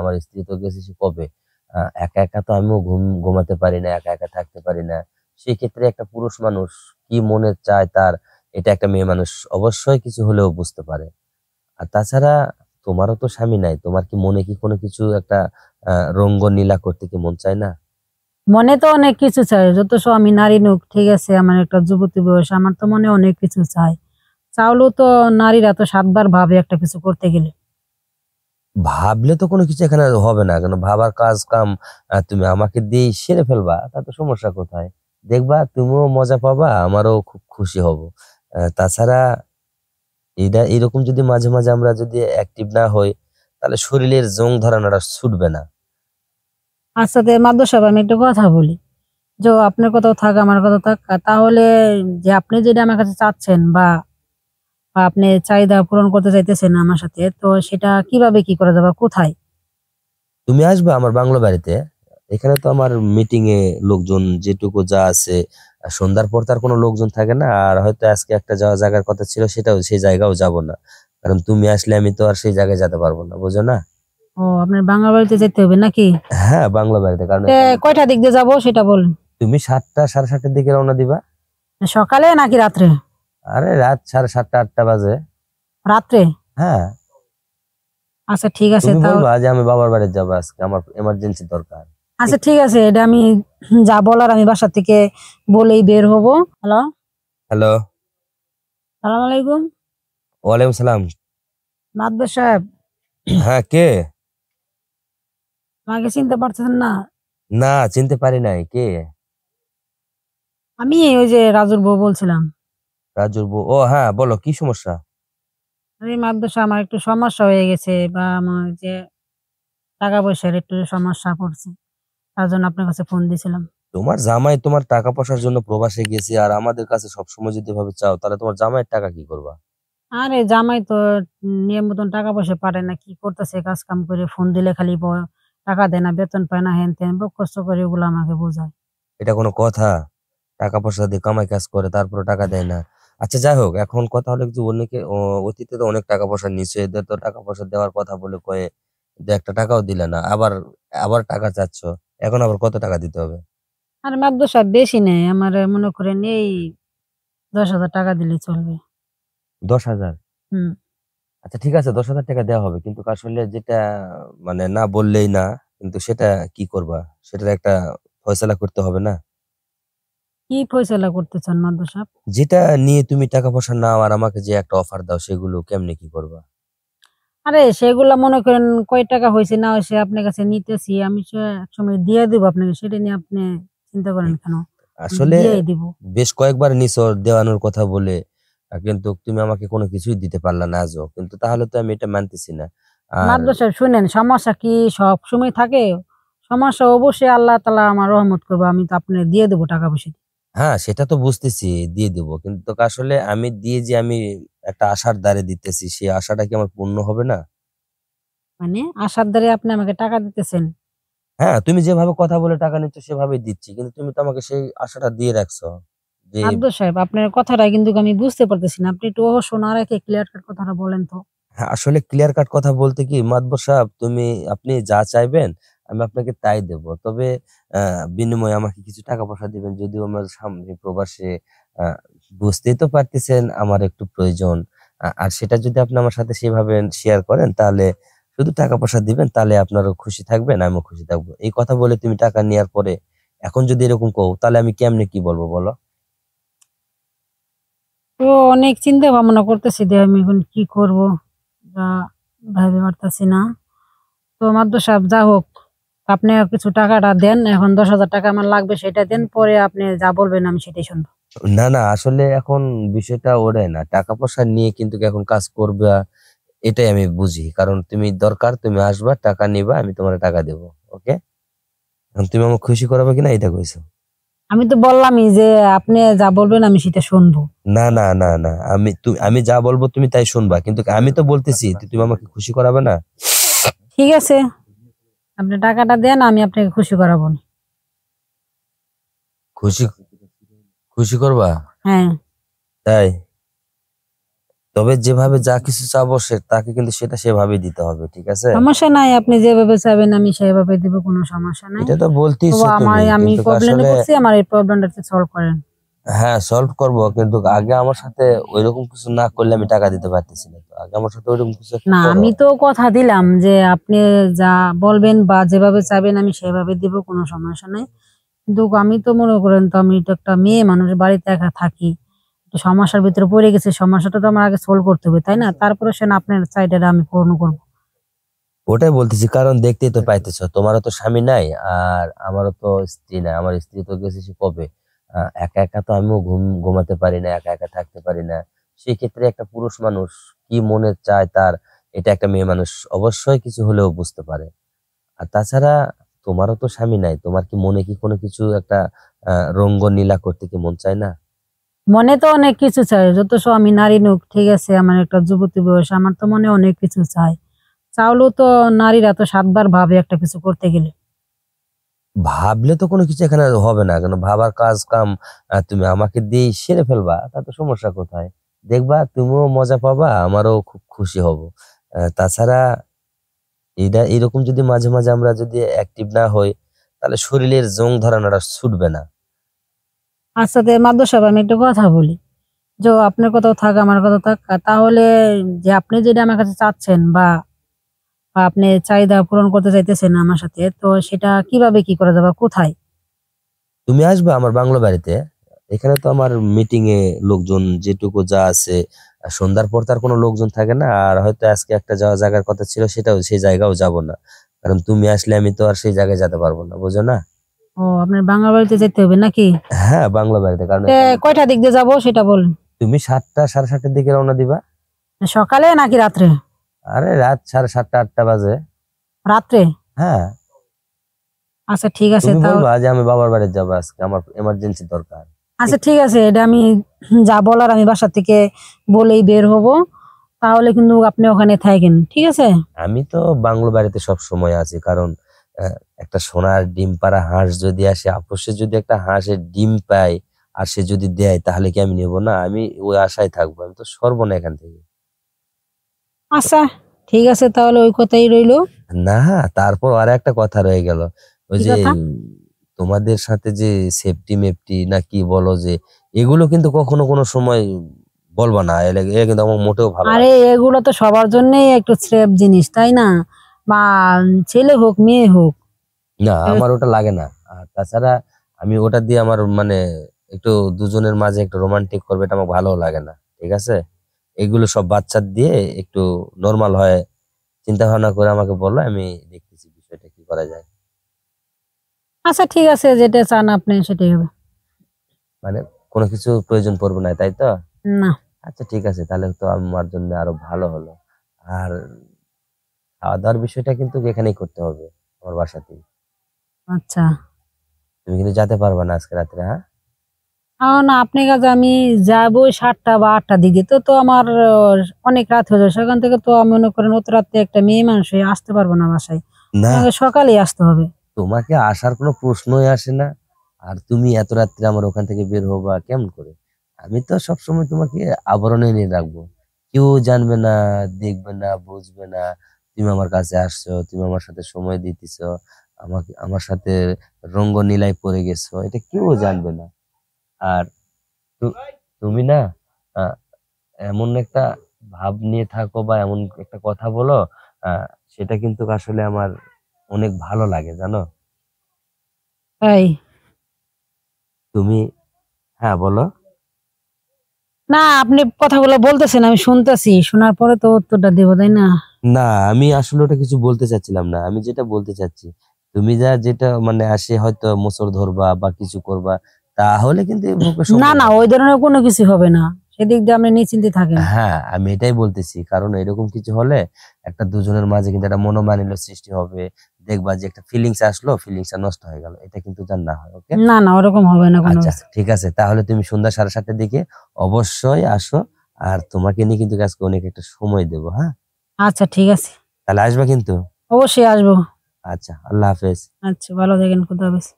আমার স্ত্রী তো গেছে সে কবে একা একা তো আমিও ঘুম ঘুমাতে পারি না একা একা থাকতে পারি না সেক্ষেত্রে একটা পুরুষ মানুষ কি মনে চায় তার এটা একটা মেয়ে মানুষ অবশ্যই কিছু হলেও বুঝতে পারে আর তাছাড়া তোমারও তো স্বামী নাই তোমার কি মনে কি কোনো কিছু একটা রঙ্গ নীলা করতে কি মন চায় না মনে তো অনেক কিছু চায় যত আমি নারী নুক ঠিক আছে আমার একটা যুবতী বয়স আমার তো মনে অনেক কিছু চায় চাউলও তো নারীরা তো সাতবার ভাবে একটা কিছু করতে গেলে ভাবলে তো কোনো কিছু এখানে হবে না কেন ভাবার কাজ কাম তুমি আমাকে দিয়ে সেরে ফেলবা তো সমস্যা কোথায় দেখবা তুমিও মজা পাবা আমারও খুব খুশি হব তাছাড়া এটা এরকম যদি মাঝে মাঝে আমরা যদি অ্যাক্টিভ না হই তাহলে শরীরের জং ধরানোটা ছুটবে না আচ্ছা তো মাদ্দ সাহেব আমি একটু কথা বলি যে আপনার কথাও থাক আমার কথা থাক তাহলে যে আপনি যেটা আমার কাছে চাচ্ছেন বা আপনি চাহিদা পূরণ করতে চাইতেছেন আমার সাথে তো সেটা কিভাবে কি করা যাবে কোথায় তুমি আসবে আমার বাংলা বাড়িতে এখানে তো আমার মিটিং এ লোকজন যেটুকু যা আছে সন্ধ্যার পর তার কোনো লোকজন থাকে না আর হয়তো আজকে একটা যাওয়া জায়গার কথা ছিল সেটাও সেই জায়গাও যাব না কারণ তুমি আসলে আমি তো আর সেই জায়গায় যেতে পারবো না বুঝো না ও আপনার বাংলা বাড়িতে যেতে হবে নাকি হ্যাঁ বাংলা বাড়িতে কারণ কয়টা দিক দিয়ে যাবো সেটা বল তুমি সাতটা সাড়ে সাতটার দিকে রওনা দিবা সকালে নাকি রাত্রে আরে রাত সাড়ে সাতটা আটটা বাজে রাত্রে হ্যাঁ আচ্ছা ঠিক আছে তাহলে আজ আমি বাবার বাড়ি যাব আজকে আমার এমার্জেন্সি দরকার আচ্ছা ঠিক আছে এটা আমি যা বলার আমি বাসা থেকে বলেই বের হব হ্যালো হ্যালো সালাম আলাইকুম ওয়ালাইকুম সালাম মাদব সাহেব হ্যাঁ কে আমাকে চিনতে পারছেন না না চিনতে পারি নাই কে আমি ওই যে রাজুর বউ বলছিলাম রাজুর বউ ও হ্যাঁ বলো কি সমস্যা এই মাদ্রাসা আমার একটু সমস্যা হয়ে গেছে বা আমার যে টাকা পয়সার একটু সমস্যা পড়ছে তার জন্য আপনার কাছে ফোন দিয়েছিলাম তোমার জামাই তোমার টাকা পয়সার জন্য প্রবাসে গেছে আর আমাদের কাছে সবসময় যদি ভাবে চাও তাহলে তোমার জামাইয়ের টাকা কি করবা আরে জামাই তো নিয়ম মতন টাকা পয়সা পারে না কি করতেছে কাজ কাম করে ফোন দিলে খালি টাকা দেয় না বেতন পায় না হেন তেন কষ্ট করে ওগুলো আমাকে বোঝায় এটা কোনো কথা টাকা পয়সা দিয়ে কামাই কাজ করে তারপরে টাকা দেয় না আচ্ছা যাই হোক এখন কথা হলো কিছু অনেকে অতীতে তো অনেক টাকা পয়সা নিচ্ছে এদের তো টাকা পয়সা দেওয়ার কথা বলে কয়ে যে একটা টাকাও দিলে না আবার আবার টাকা চাচ্ছ এখন আবার কত টাকা দিতে হবে আর মাদ্দ বেশি নেই আমার মনে করেন এই দশ হাজার টাকা দিলে চলবে দশ হাজার হম আচ্ছা ঠিক আছে দশ হাজার টাকা দেওয়া হবে কিন্তু আসলে যেটা মানে না বললেই না কিন্তু সেটা কি করবা সেটার একটা ফয়সলা করতে হবে না কি ফয়সালা করতে চান মাদ্দা সাহেব যেটা নিয়ে তুমি টাকা পয়সা নাও আর আমাকে যে একটা অফার দাও সেগুলো কেমনে কি করবা আরে সেগুলা মনে করেন কয় টাকা হয়েছে না হয়েছে আপনার কাছে নিতেছি আমি সে একসময় দিয়ে দেবো আপনাকে সেটা নিয়ে আপনি চিন্তা করেন কেন আসলে বেশ কয়েকবার নিসর দেওয়ানোর কথা বলে কিন্তু তুমি আমাকে কোনো কিছুই দিতে পারলা না আজও কিন্তু তাহলে তো আমি এটা মানতেছি না মাদ্দা সাহেব শুনেন সমস্যা কি সব সময় থাকে সমস্যা অবশ্যই আল্লাহ তালা আমার রহমত করবে আমি তো আপনার দিয়ে দেবো টাকা পয়সা হ্যাঁ সেটা তো বুঝতেছি দিয়ে দেবো কিন্তু তোকে আসলে আমি দিয়ে যে আমি একটা আশার দ্বারে দিতেছি সেই আশাটা কি আমার পূর্ণ হবে না মানে আশার দ্বারে আপনি আমাকে টাকা দিতেছেন হ্যাঁ তুমি যেভাবে কথা বলে টাকা নিচ্ছ সেভাবে দিচ্ছি কিন্তু তুমি তো আমাকে সেই আশাটা দিয়ে রাখছো যে আব্দুল সাহেব আপনার কথাটা কিন্তু আমি বুঝতে পারতেছি না আপনি একটু শোনা রেখে ক্লিয়ার কাট কথাটা বলেন তো হ্যাঁ, আসলে ক্লিয়ার কাট কথা বলতে কি মাদবর সাহেব তুমি আপনি যা চাইবেন আমি আপনাকে তাই দেব তবে বিনিময়ে আমাকে কিছু টাকা পয়সা দিবেন যদিও আমার সামনে প্রবাসে বুঝতেই তো পারতেছেন আমার একটু প্রয়োজন আর সেটা যদি আপনি আমার সাথে সেভাবে শেয়ার করেন তাহলে শুধু টাকা পয়সা দিবেন তাহলে আপনারও খুশি থাকবেন আমিও খুশি থাকবো এই কথা বলে তুমি টাকা নেওয়ার পরে এখন যদি এরকম কো তাহলে আমি কেমনে কি বলবো বলো তো অনেক চিন্তা ভাবনা করতেছি যে আমি এখন কি করবো যা ভাবে পারতেছি না তো আমার তো সব যা হোক আপনি কিছু টাকাটা দেন এখন দশ হাজার টাকা আমার লাগবে সেটা দেন পরে আপনি যা বলবেন আমি সেটাই শুনবো না না আসলে এখন বিষয়টা ওরাই না টাকা পয়সা নিয়ে কিন্তু এখন কাজ করবে এটাই আমি বুঝি কারণ তুমি দরকার তুমি আসবা টাকা নিবা আমি তোমার টাকা দেব ওকে তুমি আমাকে খুশি করাবে কিনা এটা কইছো আমি তো বললামই যে আপনি যা বলবেন আমি সেটা শুনবো না না না না আমি তুমি আমি যা বলবো তুমি তাই শুনবা কিন্তু আমি তো বলতেছি তুমি আমাকে খুশি করাবে না ঠিক আছে আপনি টাকাটা দেন আমি আপনাকে খুশি করাবো খুশি খুশি করবা হ্যাঁ তাই তবে যেভাবে যা কিছু চাবো সে তাকে কিন্তু সেটা সেভাবে দিতে হবে ঠিক আছে সমস্যা নাই আপনি যেভাবে চাবেন আমি সেভাবে দেব কোনো সমস্যা নাই এটা তো বলতেই আমার আমি প্রবলেমে পড়ছি আমার এই প্রবলেমটা সলভ করেন হ্যাঁ সলভ করব কিন্তু আগে আমার সাথে ওইরকম কিছু না করলে আমি টাকা দিতে পারতেছি না আগে আমার সাথে ওইরকম কিছু না আমি তো কথা দিলাম যে আপনি যা বলবেন বা যেভাবে চাইবেন আমি সেভাবে দেব কোনো সমস্যা নাই কিন্তু আমি তো মনে করেন তো আমি তো একটা মেয়ে মানুষ বাড়িতে একা থাকি সমস্যার ভিতরে পড়ে গেছে সমস্যাটা তো আমার আগে সলভ করতে হবে তাই না তারপরে সে আপনার চাহিদাটা আমি পূর্ণ করব ওটাই বলতেছি কারণ দেখতেই তো পাইতেছ তোমারও তো স্বামী নাই আর আমারও তো স্ত্রী নাই আমার স্ত্রী তো গেছে কবে একা একা তো আমিও ঘুম ঘুমাতে পারি না একা একা থাকতে পারি না সেক্ষেত্রে একটা পুরুষ মানুষ কি মনে চায় তার এটা একটা মেয়ে মানুষ অবশ্যই কিছু হলেও বুঝতে পারে আর তাছাড়া তোমারও তো স্বামী নাই তোমার কি মনে কি কোনো কিছু একটা রঙ্গ নীলা করতে কি মন চায় না মনে তো অনেক কিছু চাই যত আমি নারী নুক ঠিক আছে আমার একটা যুবতী বয়স আমার তো মনে অনেক কিছু চায় চাউলও তো নারীরা তো সাতবার ভাবে একটা কিছু করতে গেলে ভাবলে তো কোনো কিছু এখানে হবে না কেন ভাবার কাজ কাম তুমি আমাকে দিয়ে সেরে ফেলবা তাতে সমস্যা কোথায় দেখবা তুমিও মজা পাবা আমারও খুব খুশি হব তাছাড়া এটা এরকম যদি মাঝে মাঝে আমরা যদি অ্যাক্টিভ না হই তাহলে শরীরের জং ধরানোটা ছুটবে না আচ্ছা তো মাদ্দ সাহেব আমি একটু কথা বলি যে আপনার কথাও থাক আমার কথা থাক তাহলে যে আপনি যেটা আমার কাছে চাচ্ছেন বা আপনি চাহিদা পূরণ করতে চাইতেছেন আমার সাথে তো সেটা কিভাবে কি করা যাবে কোথায় তুমি আসবে আমার বাংলা বাড়িতে এখানে তো আমার মিটিং এ লোকজন যেটুকু যা আছে সন্ধ্যার পর তার কোনো লোকজন থাকে না আর হয়তো আজকে একটা যাওয়া জায়গার কথা ছিল সেটাও সেই জায়গাও যাব না কারণ তুমি আসলে আমি তো আর সেই জায়গায় যেতে পারবো না বুঝো না ও আপনার বাংলা বাড়িতে যেতে হবে নাকি হ্যাঁ বাংলা বাড়িতে কারণ কয়টা দিক দিয়ে যাবো সেটা বল তুমি সাতটা সাড়ে সাতটার দিকে রওনা দিবা সকালে নাকি রাত্রে আরে রাত সাড়ে সাতটা আটটা বাজে রাত্রে হ্যাঁ আচ্ছা ঠিক আছে তুমি আমি বাবার বাড়ি যাব আজকে আমার এমার্জেন্সি দরকার আচ্ছা ঠিক আছে এটা আমি যা বলার আমি বাসা থেকে বলেই বের হব তাহলে কিন্তু আপনি ওখানে থাকেন ঠিক আছে আমি তো বাংলো বাড়িতে সব সময় আছি কারণ একটা সোনার ডিম পাড়া হাঁস যদি আসে আপসে যদি একটা হাঁসের ডিম পায় আর সে যদি দেয় তাহলে কি আমি নেব না আমি ওই আশায় থাকবো আমি তো না এখান থেকে আচ্ছা ঠিক আছে তাহলে ওই কথাই রইল না তারপর আর একটা কথা রয়ে গেল ওই যে তোমাদের সাথে যে সেফটি মেফটি না কি বলো যে এগুলো কিন্তু কখনো কোনো সময় বলবা না এ কিন্তু আমার মোটেও ভালো আরে এগুলো তো সবার জন্যই একটু স্রেফ জিনিস তাই না বা ছেলে হোক মেয়ে হোক না আমার ওটা লাগে না আর তাছাড়া আমি ওটা দিয়ে আমার মানে একটু দুজনের মাঝে একটু রোমান্টিক করবে এটা আমার ভালো লাগে না ঠিক আছে এগুলো সব বাচ্চা দিয়ে একটু নর্মাল হয় চিন্তা ভাবনা করে আমাকে বললো আমি দেখতেছি বিষয়টা কি করা যায় আচ্ছা ঠিক আছে যেটা চান আপনি সেটাই হবে মানে কোনো কিছু প্রয়োজন পড়বে না তাই তো না আচ্ছা ঠিক আছে তাহলে তো আমার জন্য আরো ভালো হলো আর খাওয়া দাওয়ার বিষয়টা কিন্তু এখানেই করতে হবে আমার বাসাতেই আচ্ছা তুমি কিন্তু যেতে পারবা না আজকে রাত্রে হ্যাঁ কারণ আপনি কাছে আমি যাবো সাতটা বা আটটা দিকে তো তো আমার অনেক রাত হয়ে যায় সেখান থেকে তো আমি মনে করেন অত রাতে একটা মেয়ে মানুষ আসতে পারবো না বাসায় সকালে আসতে হবে তোমাকে আসার কোনো প্রশ্নই আসে না আর তুমি এত রাত্রে আমার ওখান থেকে বের হবা কেমন করে আমি তো সবসময় তোমাকে আবরণে নিয়ে রাখবো কেউ জানবে না দেখবে না বুঝবে না তুমি আমার কাছে আসছো তুমি আমার সাথে সময় দিতেছ আমাকে আমার সাথে রঙ্গ নীলায় পরে গেছো এটা কেউ জানবে না আর তুমি না এমন একটা ভাব নিয়ে থাকো বা এমন একটা কথা বলো সেটা কিন্তু আসলে আমার অনেক ভালো লাগে জানো তাই তুমি হ্যাঁ বলো না আপনি কথাগুলো বলতেছেন আমি শুনতেছি শোনার পরে তো উত্তরটা দেব তাই না না আমি আসলে ওটা কিছু বলতে চাচ্ছিলাম না আমি যেটা বলতে চাচ্ছি তুমি যা যেটা মানে আসে হয়তো মোসর ধরবা বা কিছু করবা তাহলে কিন্তু না না ওই ধরনের কোনো কিছু হবে না সেদিক দিয়ে আমি নিশ্চিন্তে থাকি হ্যাঁ আমি এটাই বলতেছি কারণ এরকম কিছু হলে একটা দুজনের মাঝে কিন্তু একটা মনোমালিন্য সৃষ্টি হবে দেখবা যে একটা ফিলিংস আসলো ফিলিংস নষ্ট হয়ে গেল এটা কিন্তু জান না হয় ওকে না না ওরকম হবে না কোনো আচ্ছা ঠিক আছে তাহলে তুমি সন্ধ্যা সাড়ে সাতটার দিকে অবশ্যই আসো আর তোমাকে নিয়ে কিন্তু আজকে অনেক একটা সময় দেব হ্যাঁ আচ্ছা ঠিক আছে তাহলে আসবা কিন্তু অবশ্যই আসবো আচ্ছা আল্লাহ হাফেজ আচ্ছা ভালো থাকেন খুদা হাফেজ